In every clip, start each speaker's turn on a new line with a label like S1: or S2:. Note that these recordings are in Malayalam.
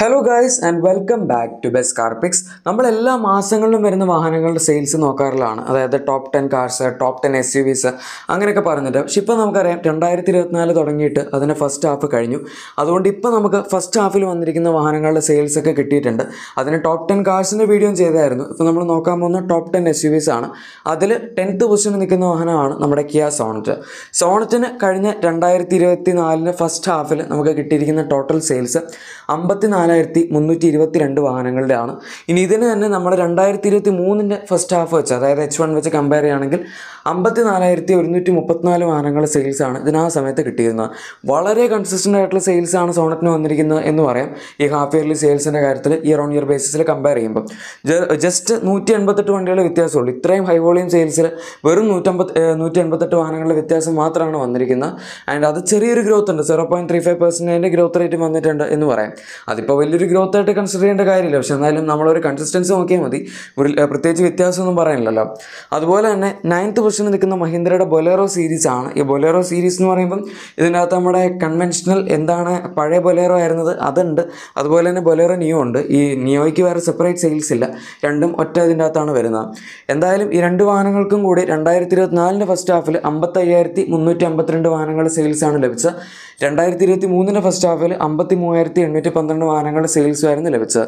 S1: hello guys and welcome back to best car picks നമ്മൾ എല്ലാ മാസങ്ങളിലും വരുന്ന വാഹനങ്ങളുടെ സെയിൽസ് നോക്കാറുള്ളതാണ് അതായത് top ten cars top ten S U Vs അങ്ങനെയൊക്കെ പറഞ്ഞിട്ട് പക്ഷേ ഇപ്പോൾ നമുക്കറിയാം രണ്ടായിരത്തി ഇരുപത്തിനാല് തുടങ്ങിയിട്ട് അതിൻ്റെ ഫസ്റ്റ് ഹാഫ് കഴിഞ്ഞു അതുകൊണ്ട് ഇപ്പോൾ നമുക്ക് ഫസ്റ്റ് ഹാഫിൽ വന്നിരിക്കുന്ന വാഹനങ്ങളുടെ സെയിൽസ് ഒക്കെ കിട്ടിയിട്ടുണ്ട് അതിന് ടോപ്പ് ടെൻ കാർസിൻ്റെ വീഡിയോ ചെയ്തായിരുന്നു ഇപ്പോൾ നമ്മൾ നോക്കാൻ പോകുന്ന top ten S U Vs ആണ് അതിൽ ടെൻത്ത് പൊസിഷനിൽ നിൽക്കുന്ന വാഹനമാണ് നമ്മുടെ കിയ സോണറ്റ് സോണറ്റിന് കഴിഞ്ഞ രണ്ടായിരത്തി ഇരുപത്തി നാലിന് ഫസ്റ്റ് ഹാഫിൽ നമുക്ക് കിട്ടിയിരിക്കുന്ന ടോട്ടൽ സെയിൽസ് അമ്പത്തിനാല് നാലായിരത്തി മുന്നൂറ്റി ഇരുപത്തി രണ്ട് വാഹനങ്ങളുടെയാണ് ഇനി ഇതിന് തന്നെ നമ്മൾ രണ്ടായിരത്തി ഇരുപത്തി മൂന്നിൻ്റെ ഫസ്റ്റ് ഹാഫ് വെച്ച് അതായത് എച്ച് വൺ വെച്ച് കമ്പയർ ചെയ്യുകയാണെങ്കിൽ അമ്പത്തി നാലായിരത്തി ഒരുന്നൂറ്റി മുപ്പത്തിനാല് വാഹനങ്ങളുടെ സെയിൽസാണ് ഇതിന് ആ സമയത്ത് കിട്ടിയിരുന്നത് വളരെ കൺസിസ്റ്റൻ്റ് ആയിട്ടുള്ള സെയിൽസാണ് സോണറ്റിന് വന്നിരിക്കുന്നത് എന്ന് പറയാം ഈ ഹാഫ് ഇയർലി സെയിൽസിൻ്റെ കാര്യത്തിൽ ഇയർ ഓൺ ഇയർ ബേസിസിൽ കമ്പയർ ചെയ്യുമ്പോൾ ജസ്റ്റ് നൂറ്റി എൺപത്തെട്ട് വണ്ടികളുടെ വ്യത്യാസമുള്ളൂ ഇത്രയും ഹൈ വോളിയം സെയിൽസിൽ വെറും നൂറ്റമ്പത് നൂറ്റി എൺപത്തെട്ട് വാഹനങ്ങളുടെ വ്യത്യാസം മാത്രമാണ് വന്നിരിക്കുന്നത് ആൻഡ് അത് ചെറിയൊരു ഗ്രോത്ത് ഉണ്ട് സീറോ പോയിൻറ്റ് ത്രീ ഫൈവ് പെർസെൻറ്റേജിൻ്റെ ഗ്രോത്ത് റേറ്റ് വന്നിട്ടുണ്ട് എന്ന് പറയാം അതിപ്പോൾ വലിയൊരു ഗ്രോത്ത് ആയിട്ട് കൺസിഡർ ചെയ്യേണ്ട കാര്യമില്ല പക്ഷെ എന്നാലും നമ്മളൊരു കൺസിസ്റ്റൻസി നോക്കിയാൽ മതി പ്രത്യേകിച്ച് വ്യത്യാസമൊന്നും പറയാനില്ലല്ലോ അതുപോലെ തന്നെ നയൻത്ത് പൊസിഷനിൽ നിൽക്കുന്ന മഹീന്ദ്രയുടെ ബൊലേറോ സീരീസ് ആണ് ഈ ബൊലേറോ സീരീസ് എന്ന് പറയുമ്പം ഇതിനകത്ത് നമ്മുടെ കൺവെൻഷണൽ എന്താണ് പഴയ ബൊലേറോ ആയിരുന്നത് അതുണ്ട് അതുപോലെ തന്നെ ബൊലേറോ നിയോ ഉണ്ട് ഈ നിയോയ്ക്ക് വേറെ സെപ്പറേറ്റ് സെയിൽസ് ഇല്ല രണ്ടും ഒറ്റ ഇതിൻ്റെ അകത്താണ് വരുന്നത് എന്തായാലും ഈ രണ്ട് വാഹനങ്ങൾക്കും കൂടി രണ്ടായിരത്തി ഇരുപത്തിനാലിൻ്റെ ഫസ്റ്റ് ഹാഫിൽ അമ്പത്തയ്യായിരത്തി മുന്നൂറ്റി അമ്പത്തിരണ്ട് വാഹനങ്ങളുടെ സെയിൽസാണ് ലഭിച്ചത് രണ്ടായിരത്തി ഇരുപത്തി മൂന്നിൻ്റെ ഫസ്റ്റ് ഹാഫിൽ അമ്പത്തി മൂവായിരത്തി എണ്ണൂറ്റി പന്ത്രണ്ട് വാഹനങ്ങളുടെ സെയിൽസ് ആയിരുന്നു ലഭിച്ചത്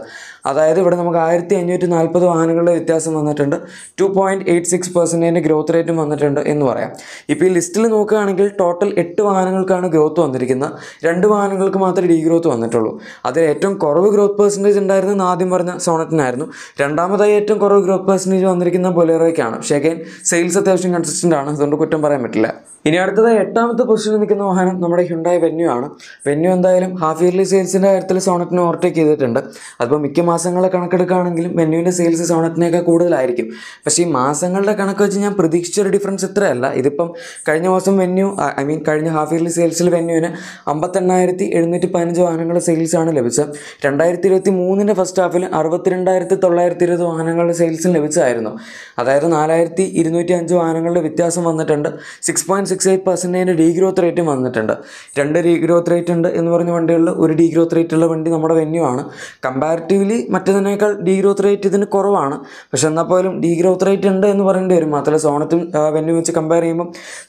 S1: അതായത് ഇവിടെ നമുക്ക് ആയിരത്തി അഞ്ഞൂറ്റി നാൽപ്പത് വാഹനങ്ങളുടെ വ്യത്യാസം വന്നിട്ടുണ്ട് ടു പോയിൻറ്റ് എയ്റ്റ് സിക്സ് പെർസെൻറ്റേജിൻ്റെ ഗ്രോത്ത് റേറ്റും വന്നിട്ടുണ്ട് എന്ന് പറയാം ഇപ്പോൾ ഈ ലിസ്റ്റിൽ നോക്കുകയാണെങ്കിൽ ടോട്ടൽ എട്ട് വാഹനങ്ങൾക്കാണ് ഗ്രോത്ത് വന്നിരിക്കുന്നത് രണ്ട് വാഹനങ്ങൾക്ക് മാത്രമേ ഗ്രോത്ത് വന്നിട്ടുള്ളൂ അതിൽ ഏറ്റവും കുറവ് ഗ്രോത്ത് പെർസെൻറ്റേജ് ഉണ്ടായിരുന്നത് ആദ്യം പറഞ്ഞ സോണറ്റിനായിരുന്നു രണ്ടാമതായി ഏറ്റവും കുറവ് ഗ്രോത്ത് പെർസെൻറ്റേജ് വന്നിരിക്കുന്ന ബൊലേറോയ്ക്കാണ് പക്ഷേ അഗൈൻ സെയിൽസ് അത്യാവശ്യം കൺസിസ്റ്റൻ്റ് ആണ് അതുകൊണ്ട് കുറ്റം പറയാൻ പറ്റില്ല ഇനി അടുത്തത് എട്ടാമത്തെ പൊസിഷനിൽ നിൽക്കുന്ന വാഹനം നമ്മുടെ ഹ്യുണ്ടായി ആയ വെന്യൂ ആണ് വെന്യൂ എന്തായാലും ഹാഫ് ഇയർലി സെയിൽസിൻ്റെ കാര്യത്തിൽ സോണറ്റിന് ഓവർടേക്ക് ചെയ്തിട്ടുണ്ട് അതിപ്പോൾ മിക്ക മാസങ്ങളെ കണക്കെടുക്കുകയാണെങ്കിലും വെന്യൂവിൻ്റെ സെയിൽസ് സോണറ്റിനേക്കാൾ കൂടുതലായിരിക്കും പക്ഷേ ഈ മാസങ്ങളുടെ കണക്ക് വെച്ച് ഞാൻ പ്രതീക്ഷിച്ചൊരു ഡിഫറൻസ് ഇത്രയല്ല ഇതിപ്പം കഴിഞ്ഞ മാസം വെന്യൂ ഐ മീൻ കഴിഞ്ഞ ഹാഫ് ഇയർലി സെയിൽസിൽ വെന്യൂവിന് അമ്പത്തെണ്ണായിരത്തി എഴുന്നൂറ്റി പതിനഞ്ച് വാഹനങ്ങളുടെ സെയിൽസാണ് ലഭിച്ചത് രണ്ടായിരത്തി ഇരുപത്തി മൂന്നിൻ്റെ ഫസ്റ്റ് ഹാഫിൽ അറുപത്തിരണ്ടായിരത്തി തൊള്ളായിരത്തി ഇരുപത് വാഹനങ്ങളുടെ സെയിൽസും ലഭിച്ചതായിരുന്നു അതായത് നാലായിരത്തി ഇരുന്നൂറ്റി അഞ്ച് വാഹനങ്ങളുടെ വ്യത്യാസം വന്നിട്ടുണ്ട് സിക്സ് പോയിൻറ്റ് സിക്സ് എയ്റ്റ് പെർസെൻറ്റേജിൻ്റെ ഡീഗ്രോത്ത് റേറ്റും വന്നിട്ടുണ്ട് രണ്ട് ഡി ഗ്രോത്ത് റേറ്റ് ഉണ്ട് എന്ന് പറഞ്ഞ വണ്ടികളിൽ ഒരു ഡി ഗ്രോത്ത് റേറ്റ് ഉള്ള വണ്ടി നമ്മുടെ വെന്യൂ ആണ് കമ്പാരിറ്റീവ്ലി മറ്റേതിനേക്കാൾ ഡി ഗ്രോത്ത് റേറ്റ് ഇതിന് കുറവാണ് പക്ഷെ എന്നാൽ പോലും ഡി ഗ്രോത്ത് റേറ്റ് ഉണ്ട് എന്ന് പറയേണ്ടി വരും മാത്രമല്ല സോണത്തും വെന്യൂ വെച്ച് കമ്പയർ ചെയ്യുമ്പം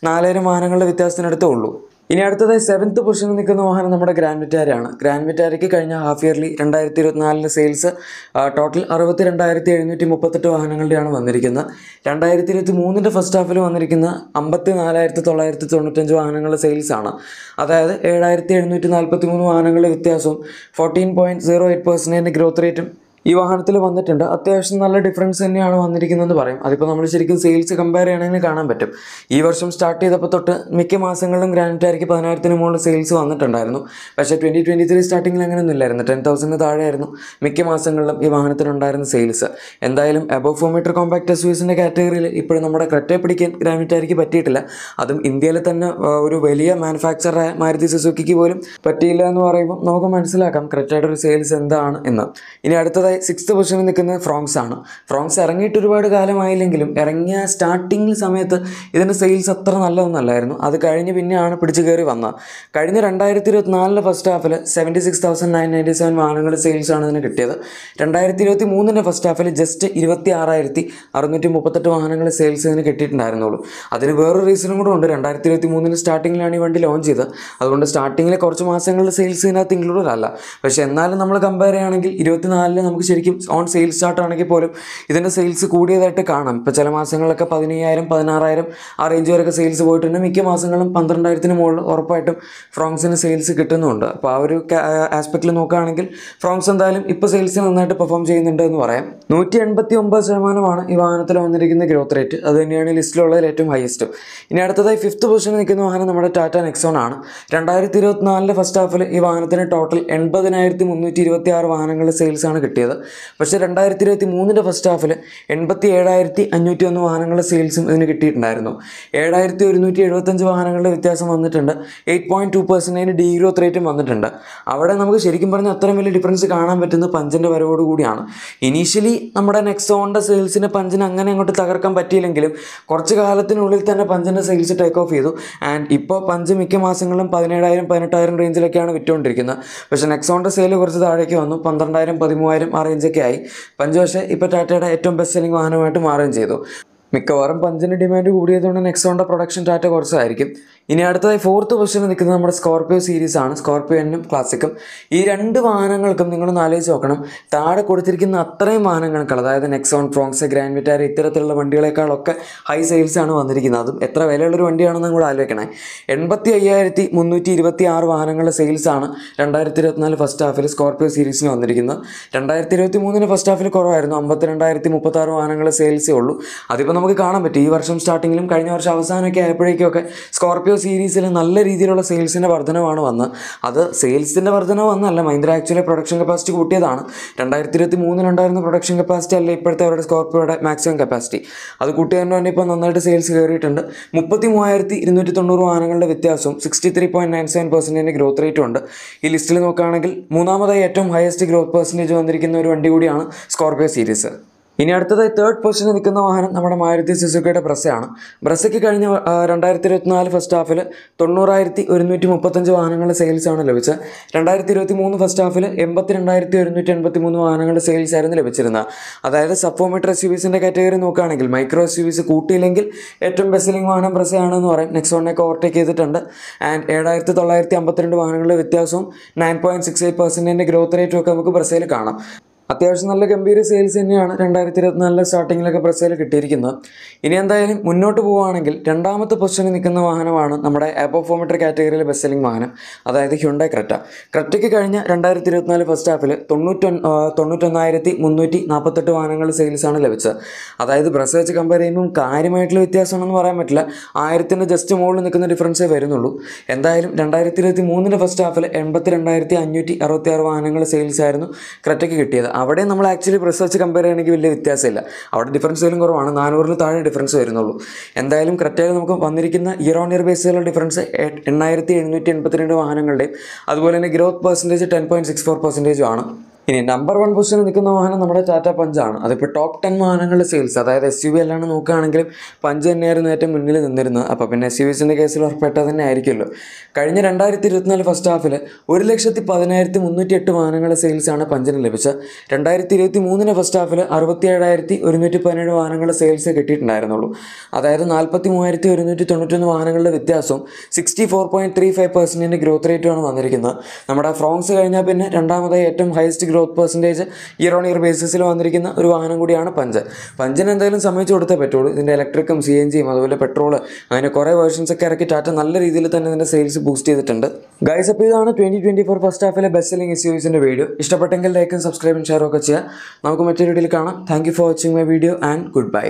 S1: നാലായിരം വാഹനങ്ങളുടെ വ്യത്യാസത്തിനടുത്തേ ഉള്ളൂ ഇനി അടുത്തതായി സെവൻത്ത് പൊസിഷനിൽ നിൽക്കുന്ന വാഹനം നമ്മുടെ ഗ്രാൻഡ് വിറ്റാരയാണ് ഗ്രാൻഡ് വിറ്റാരയ്ക്ക് കഴിഞ്ഞ ഹാഫ് ഇയർലി രണ്ടായിരത്തി ഇരുപത്തിനാലിലെ സെയിൽസ് ടോട്ടൽ അറുപത്തി രണ്ടായിരത്തി എഴുന്നൂറ്റി മുപ്പത്തെട്ട് വാഹനങ്ങളുടെയാണ് വന്നിരിക്കുന്നത് രണ്ടായിരത്തി ഇരുപത്തി മൂന്നിൻ്റെ ഫസ്റ്റ് ഹാഫിൽ വന്നിരിക്കുന്ന അമ്പത്തി നാലായിരത്തി തൊള്ളായിരത്തി തൊണ്ണൂറ്റഞ്ച് വാഹനങ്ങളുടെ സെയിൽസാണ് അതായത് ഏഴായിരത്തി എഴുന്നൂറ്റി നാൽപ്പത്തി മൂന്ന് വാഹനങ്ങളുടെ വ്യത്യാസവും ഫോർട്ടീൻ പോയിൻറ്റ് സീറോ എയ്റ്റ് പെർസെൻറ്റേജിൻ്റെ ഗ്രോത്ത് റേറ്റും ഈ വാഹനത്തിൽ വന്നിട്ടുണ്ട് അത്യാവശ്യം നല്ല ഡിഫറൻസ് തന്നെയാണ് വന്നിരിക്കുന്നതെന്ന് പറയും അതിപ്പോൾ നമ്മൾ ശരിക്കും സെയിൽസ് കമ്പയർ ചെയ്യണമെങ്കിൽ കാണാൻ പറ്റും ഈ വർഷം സ്റ്റാർട്ട് ചെയ്തപ്പോൾ തൊട്ട് മിക്ക മാസങ്ങളിലും ഗ്രാനറ്റായിരിക്കും പതിനായിരത്തിന് മുകളിൽ സെയിൽസ് വന്നിട്ടുണ്ടായിരുന്നു പക്ഷേ ട്വൻറ്റി ട്വൻറ്റി ത്രീ സ്റ്റാർട്ടിങ്ങിൽ അങ്ങനെയൊന്നും ഇല്ലായിരുന്നു ടെൻ തൗസൻഡിന് താഴെയായിരുന്നു മിക്ക മാസങ്ങളിലും ഈ വാഹനത്തിനുണ്ടായിരുന്ന സെയിൽസ് എന്തായാലും above four meter compact S യുസിൻ്റെ കാറ്റഗറിയിൽ ഇപ്പോഴും നമ്മുടെ ക്രെറ്റയെ പിടിക്കാൻ ഗ്രാനറ്റായിരിക്കും പറ്റിയിട്ടില്ല അതും ഇന്ത്യയിലെ തന്നെ ഒരു വലിയ മാനുഫാക്ചറായ മാരുതി സുസുക്കിക്ക് പോലും പറ്റിയില്ല എന്ന് പറയുമ്പോൾ നമുക്ക് മനസ്സിലാക്കാം ക്രെറ്റയുടെ ഒരു സെയിൽസ് എന്താണ് എന്ന് ഇനി അടുത്തതായി സിക്സ്ത് പൊസിഷനിൽ നിൽക്കുന്ന ഫ്രോങ്സ് ആണ് ഫ്രോങ്സ് ഇറങ്ങിയിട്ട് ഒരുപാട് കാലമായില്ലെങ്കിലും ഇറങ്ങിയ സ്റ്റാർട്ടിംഗ് സമയത്ത് ഇതിൻ്റെ സെയിൽസ് അത്ര നല്ലതൊന്നല്ലായിരുന്നു അത് കഴിഞ്ഞ് പിന്നെയാണ് പിടിച്ചു കയറി വന്നത് കഴിഞ്ഞ രണ്ടായിരത്തി ഇരുപത്തി നാലിലെ ഫസ്റ്റ് ഹാഫിൽ seventy six thousand nine ninety seven വാഹനങ്ങളുടെ സെയിൽസ് ആണ് ഇതിന് കിട്ടിയത് രണ്ടായിരത്തി ഇരുപത്തി മൂന്നിൻ്റെ ഫസ്റ്റ് ഹാഫിൽ ജസ്റ്റ് ഇരുപത്തി ആറായിരത്തി അറുന്നൂറ്റി മുപ്പത്തെട്ട് വാഹനങ്ങളുടെ സെയിൽസ് ഇതിന് കിട്ടിയിട്ടുണ്ടായിരുന്നുള്ളൂ അതിന് വേറൊരു റീസണും കൂടെ ഉണ്ട് രണ്ടായിരത്തി ഇരുപത്തി മൂന്നിന് സ്റ്റാർട്ടിങ്ങിലാണ് ഈ വണ്ടി ലോഞ്ച് ചെയ്തത് അതുകൊണ്ട് സ്റ്റാർട്ടിങ്ങിലെ കുറച്ച് മാസങ്ങളുടെ സെയിൽസ് ഇതിനകത്ത് ഇൻക്ലൂഡഡ് അല്ല പക്ഷേ എന്നാലും നമ്മൾ കമ്പയർ ചെയ്യുകയാണെങ്കിൽ ഇരുപത്തിനാലിൽ നമുക്ക് ശരിക്കും ഓൺ സെയിൽസ് ചാർട്ട് ആണെങ്കിൽ പോലും ഇതിൻ്റെ സെയിൽസ് കൂടിയതായിട്ട് കാണാം ഇപ്പോൾ ചില മാസങ്ങളിലൊക്കെ പതിനയ്യായിരം പതിനാറായിരം ആ റേഞ്ച് വരെയൊക്കെ സെയിൽസ് പോയിട്ടുണ്ട് മിക്ക മാസങ്ങളും പന്ത്രണ്ടായിരത്തിന് മുകളിൽ ഉറപ്പായിട്ടും ഫ്രോങ്സിന് സെയിൽസ് കിട്ടുന്നുണ്ട് അപ്പോൾ ആ ഒരു ആസ്പെക്റ്റിൽ നോക്കുകയാണെങ്കിൽ ഫ്രോങ്സ് എന്തായാലും ഇപ്പോൾ സെയിൽസ് നന്നായിട്ട് പെർഫോം ചെയ്യുന്നുണ്ട് എന്ന് പറയാം നൂറ്റി എൺപത്തി ഒമ്പത് ശതമാനമാണ് ഈ വാഹനത്തിൽ വന്നിരിക്കുന്ന ഗ്രോത്ത് റേറ്റ് അത് തന്നെയാണ് ലിസ്റ്റിലുള്ളതിൽ ഏറ്റവും ഹയസ്റ്റും ഇനി അടുത്തതായി ഫിഫ്ത് പൊസിഷനിൽ നിൽക്കുന്ന വാഹനം നമ്മുടെ ടാറ്റ നെക്സോൺ ആണ് രണ്ടായിരത്തി ഇരുപത്തിനാലിലെ ഫസ്റ്റ് ഹാഫിൽ ഈ വാഹനത്തിന് ടോട്ടൽ എൺപതിനായിരത്തി മുന്നൂറ്റി ഇരുപത്തി ആറ് വാഹനങ്ങളുടെ സെയിൽസാണ് കിട്ടിയത് പക്ഷേ രണ്ടായിരത്തി ഇരുപത്തി മൂന്നിൻ്റെ ഫസ്റ്റ് ഹാഫിൽ എൺപത്തി ഏഴായിരത്തി അഞ്ഞൂറ്റി ഒന്ന് വാഹനങ്ങളുടെ സെയിൽസും ഇതിന് കിട്ടിയിട്ടുണ്ടായിരുന്നു ഏഴായിരത്തി ഒരുന്നൂറ്റി എഴുപത്തഞ്ച് വാഹനങ്ങളുടെ വ്യത്യാസം വന്നിട്ടുണ്ട് eight point two percentage degrowth റേറ്റും വന്നിട്ടുണ്ട് അവിടെ നമുക്ക് ശരിക്കും പറഞ്ഞാൽ അത്രയും വലിയ ഡിഫറൻസ് കാണാൻ പറ്റുന്നത് പഞ്ചിൻ്റെ വരവോടുകൂടിയാണ് ഇനീഷ്യലി നമ്മുടെ നെക്സോണിൻ്റെ സെയിൽസിന് പഞ്ചിന് അങ്ങനെ അങ്ങോട്ട് തകർക്കാൻ പറ്റിയില്ലെങ്കിലും കുറച്ച് കാലത്തിനുള്ളിൽ തന്നെ പഞ്ചിൻ്റെ സെയിൽസ് ടേക്ക് ഓഫ് ചെയ്തു ആൻഡ് ഇപ്പോൾ പഞ്ച് മിക്ക മാസങ്ങളിലും പതിനേഴായിരം പതിനെട്ടായിരം റേഞ്ചിലൊക്കെയാണ് വിറ്റുകൊണ്ടിരിക്കുന്നത് പക്ഷേ നെക്സോണിൻ്റെ സെയിൽ കുറച്ച് താഴേക്ക് വന്നു പന്ത്രണ്ടായിരം പതിമൂവായിരം മാറുകയും ചെയ്യൊക്കെ ആയി പഞ്ച് ഇപ്പോൾ ടാറ്റയുടെ ഏറ്റവും ബെസ്റ്റ് സെല്ലിംഗ് വാഹനമായിട്ട് മാറുകയും ചെയ്തു മിക്കവാറും പഞ്ചിന് ഡിമാൻഡ് കൂടിയതുകൊണ്ട് നെക്സോണിൻ്റെ പ്രൊഡക്ഷൻ ഡാറ്റ കുറച്ചായിരിക്കും ഇനി അടുത്തതായി ഫോർത്ത് പൊസിഷനിൽ നിൽക്കുന്നത് നമ്മുടെ സ്കോർപിയോ സീരീസ് ആണ് സ്കോർപിയോനും ക്ലാസിക്കും ഈ രണ്ട് വാഹനങ്ങൾക്കും നിങ്ങളൊന്ന് ആലോചിച്ച് നോക്കണം താഴെ കൊടുത്തിരിക്കുന്ന അത്രയും വാഹനങ്ങൾക്ക് അതായത് നെക്സോൺ ഫ്രോങ്സ് ഗ്രാൻഡ് വിറ്റാർ ഇത്തരത്തിലുള്ള വണ്ടികളെക്കാളൊക്കെ ഹൈ സെയിൽസ് ആണ് വന്നിരിക്കുന്നത് അതും എത്ര വിലയുള്ളൊരു വണ്ടിയാണെന്നും കൂടെ ആലോചിക്കണേ എൺപത്തി അയ്യായിരത്തി മുന്നൂറ്റി ഇരുപത്തി ആറ് വാഹനങ്ങളുടെ ആണ് രണ്ടായിരത്തി ഇരുപത്തിനാല് ഫസ്റ്റ് ഹാഫിൽ സ്കോർപിയോ സീരീസിന് വന്നിരിക്കുന്നത് രണ്ടായിരത്തി ഇരുപത്തി മൂന്നിന് ഫസ്റ്റ് ഹാഫിൽ കുറവായിരുന്നു അമ്പത്തി രണ്ടായിരത്തി മുപ്പത്തി ആറ് വാഹനങ്ങളുടെ സെയിൽസേ ഉള്ളൂ അതിപ്പോൾ നമുക്ക് കാണാൻ പറ്റും ഈ വർഷം സ്റ്റാർട്ടിങ്ങിലും കഴിഞ്ഞ വർഷം അവസാനമൊക്കെ ആയപ്പോഴേക്കൊക്കെ സ്കോർപിയോ സീരീസിൽ നല്ല രീതിയിലുള്ള സെയിൽസിൻ്റെ വർധനമാണ് വന്നത് അത് സെയിൽസിൻ്റെ വർധന വന്നല്ല മൈന്ദ്ര ആക്ച്വലി പ്രൊഡക്ഷൻ കപ്പാസിറ്റി കൂട്ടിയതാണ് രണ്ടായിരത്തി ഇരുപത്തി മൂന്നിലുണ്ടായിരുന്ന പ്രൊഡക്ഷൻ കപ്പാസിറ്റി അല്ല ഇപ്പോഴത്തെ അവരുടെ സ്കോർപിയോയുടെ മാക്സിമം കപ്പാസിറ്റി അത് കൂട്ടിയതുകൊണ്ട് തന്നെ ഇപ്പോൾ നന്നായിട്ട് സെയിൽസ് കയറിയിട്ടുണ്ട് മുപ്പത്തി മൂവായിരത്തി ഇരുന്നൂറ്റി തൊണ്ണൂറ് വാഹനങ്ങളുടെ വ്യത്യാസവും sixty three point nine seven പെർസെൻറ്റേജിൻ്റെ ഗ്രോത്ത് റേറ്റും ഉണ്ട് ഈ ലിസ്റ്റിൽ നോക്കുകയാണെങ്കിൽ മൂന്നാമതായി ഏറ്റവും ഹയസ്റ്റ് ഗ്രോത്ത് പെർസെൻറ്റേജ് വന്നിരിക്കുന്ന ഒരു വണ്ടി കൂടിയാണ് സ്കോർപിയോ സീരീസ് ഇനി അടുത്തതായി തേർഡ് പൊസിഷനിൽ നിൽക്കുന്ന വാഹനം നമ്മുടെ മാരുതി സിസുക്കയുടെ ബ്രസയാണ് ബ്രസയ്ക്ക് കഴിഞ്ഞ രണ്ടായിരത്തി ഇരുപത്തിനാല് ഫസ്റ്റ് ഹാഫിൽ തൊണ്ണൂറായിരത്തി ഒരുന്നൂറ്റി മുപ്പത്തഞ്ച് വാഹനങ്ങളുടെ സെയിൽസാണ് ലഭിച്ചത് രണ്ടായിരത്തി ഇരുപത്തി മൂന്ന് ഫസ്റ്റ് ഹാഫിൽ എൺപത്തി രണ്ടായിരത്തി ഒരുന്നൂറ്റി എൺപത്തി മൂന്ന് വാഹനങ്ങളുടെ സെയിൽസ് ആയിരുന്നു ലഭിച്ചിരുന്നത് അതായത് സഫോമീറ്റർ എസ് യു വിസിൻ്റെ കാറ്റഗറി നോക്കുകയാണെങ്കിൽ മൈക്രോ എസ് യു വിസ് കൂട്ടിയില്ലെങ്കിൽ ഏറ്റവും ബെസ്റ്റ് വാഹനം ബ്രസയാണെന്ന് പറയും നെക്സോണിനൊക്കെ ഓവർടേക്ക് ചെയ്തിട്ടുണ്ട് ആൻഡ് ഏഴായിരത്തി തൊള്ളായിരത്തി അമ്പത്തിരണ്ട് വാഹനങ്ങളുടെ വ്യത്യാസവും നയൻ പോയിൻറ്റ് സിക്സ് എയ്റ്റ് പെർസെൻറ്റിൻ്റെ ഗ്രോത്ത് റേറ്റും ഒക്കെ നമുക്ക് ബ്രസയിൽ കാണാം അത്യാവശ്യം നല്ല ഗംഭീര സെയിൽസ് തന്നെയാണ് രണ്ടായിരത്തി ഇരുപത്തിനാലിലെ സ്റ്റാർട്ടിങ്ങിലൊക്കെ പ്രസേൽ കിട്ടിയിരിക്കുന്നത് ഇനി എന്തായാലും മുന്നോട്ട് പോവുകയാണെങ്കിൽ രണ്ടാമത്തെ പൊസിഷനിൽ നിൽക്കുന്ന വാഹനമാണ് നമ്മുടെ ആപ്പോഫോമീറ്റർ കാറ്റഗറിയിലെ ബെസ്റ്റ് സെല്ലിംഗ് വാഹനം അതായത് ഹ്യുണ്ടായി ക്രെറ്റ ക്രെറ്റയ്ക്ക് കഴിഞ്ഞ രണ്ടായിരത്തി ഇരുപത്തിനാല് ഫസ്റ്റ് ഹാഫിൽ തൊണ്ണൂറ്റൊ തൊണ്ണൂറ്റൊന്നായിരത്തി മുന്നൂറ്റി നാൽപ്പത്തെട്ട് വാഹനങ്ങളുടെ സെയിൽസാണ് ലഭിച്ചത് അതായത് ബ്രസ് വെച്ച് കമ്പയർ ചെയ്യുമ്പോൾ കാര്യമായിട്ടുള്ള വ്യത്യാസമാണെന്ന് പറയാൻ പറ്റില്ല ആയിരത്തിൻ്റെ ജസ്റ്റ് മുകളിൽ നിൽക്കുന്ന ഡിഫറൻസേ വരുന്നുള്ളൂ എന്തായാലും രണ്ടായിരത്തി ഇരുപത്തി മൂന്നിൻ്റെ ഫസ്റ്റ് ഹാഫിൽ എൺപത്തി രണ്ടായിരത്തി അഞ്ഞൂറ്റി അറുപത്തി ആറ് വാഹനങ്ങൾ സെയിൽസ് ആയിരുന്നു ക്രെറ്റയ്ക്ക് കിട്ടിയത് അവിടെ നമ്മൾ ആക്ച്വലി പ്രസ് വെച്ച് കമ്പയർ ചെയ്യണമെങ്കിൽ വലിയ വ്യത്യാസമില്ല അവിടെ ഡിഫറൻസ് വരും കുറവാണ് നാനൂറിന് താഴെ ഡിഫറൻസ് വരുന്നുള്ളൂ എന്തായാലും കറക്റ്റായി നമുക്ക് വന്നിരിക്കുന്ന ഇയർ ഓൺ ഇയർ ബേസിലുള്ള ഡിഫറൻസ് എണ്ണായിരത്തി എണ്ണൂറ്റി എൺപത്തിരണ്ട് വാഹനങ്ങളുടെയും അതുപോലെ തന്നെ growth percentage ten point six four പെർസെൻറ്റേജും ആണ് ഇനി നമ്പർ വൺ പൊസിഷനിൽ നിൽക്കുന്ന വാഹനം നമ്മുടെ ടാറ്റ പഞ്ചാണ് അതിപ്പോൾ ടോപ്പ് ടെൻ വാഹനങ്ങളുടെ സെയിൽസ് അതായത് എസ് യു വി അല്ലാണ്ട് നോക്കുകയാണെങ്കിലും പഞ്ച് തന്നെയായിരുന്നു ഏറ്റവും മുന്നിൽ നിന്നിരുന്നത് അപ്പോൾ പിന്നെ എസ് യു വിസിൻ്റെ കേസിൽ ഉറപ്പേട്ട തന്നെ ആയിരിക്കുമല്ലോ കഴിഞ്ഞ രണ്ടായിരത്തി ഇരുപത്തിനാല് ഫസ്റ്റ് ഹാഫിൽ ഒരു ലക്ഷത്തി പതിനായിരത്തി മുന്നൂറ്റി എട്ട് വാഹനങ്ങളുടെ സെയിൽസാണ് പഞ്ചിന് ലഭിച്ചത് രണ്ടായിരത്തി ഇരുപത്തി മൂന്നിന് ഫസ്റ്റ് ഹാഫിൽ അറുപത്തി ഏഴായിരത്തി ഒരുന്നൂറ്റി പതിനേഴ് വാഹനങ്ങളുടെ സെയിൽസ് കിട്ടിയിട്ടുണ്ടായിരുന്നുള്ളൂ അതായത് നാൽപ്പത്തി മൂവായിരത്തി ഒരുന്നൂറ്റി തൊണ്ണൂറ്റൊന്ന് വാഹനങ്ങളുടെ വ്യത്യാസവും sixty four point three five പെർസെൻറ്റിൻ്റെ ഗ്രോത്ത് റേറ്റുമാണ് വന്നിരിക്കുന്നത് നമ്മുടെ ഫ്രോങ്സ് കഴിഞ്ഞാൽ പിന്നെ രണ്ടാമതായി ഏറ്റവും highest growth percentage year on year ബേസിസിൽ വന്നിരിക്കുന്ന ഒരു വാഹനം കൂടിയാണ് പഞ്ചൻ പഞ്ചിന് എന്തായാലും സമയത്ത് കൊടുത്തേ പറ്റുള്ളൂ ഇതിൻ്റെ ഇലക്ട്രിക്കും സി എൻ ജിയും അതുപോലെ പെട്രോൾ അങ്ങനെ കുറേ വേർഷൻസ് ഒക്കെ ഇറക്കി ടാറ്റ നല്ല രീതിയിൽ തന്നെ ഇതിൻ്റെ സെയിൽസ് ബൂസ്റ്റ് ചെയ്തിട്ടുണ്ട് ഗൈസ് അപ്പോൾ ഇതാണ് ട്വൻറ്റി ട്വൻറ്റി ഫോർ ഫസ്റ്റ് ഹാഫിലെ ബെസ്റ്റ് സെല്ലിംഗ് എസ് യൂസിൻ്റെ വീഡിയോ ഇഷ്ടപ്പെട്ടെങ്കിൽ ലൈക്കും സബ്സ്ക്രൈബും ഷെയറും ഒക്കെ ചെയ്യുക നമുക്ക് മറ്റൊരു വീഡിയോയിൽ കാണാം thank you for watching my video and good bye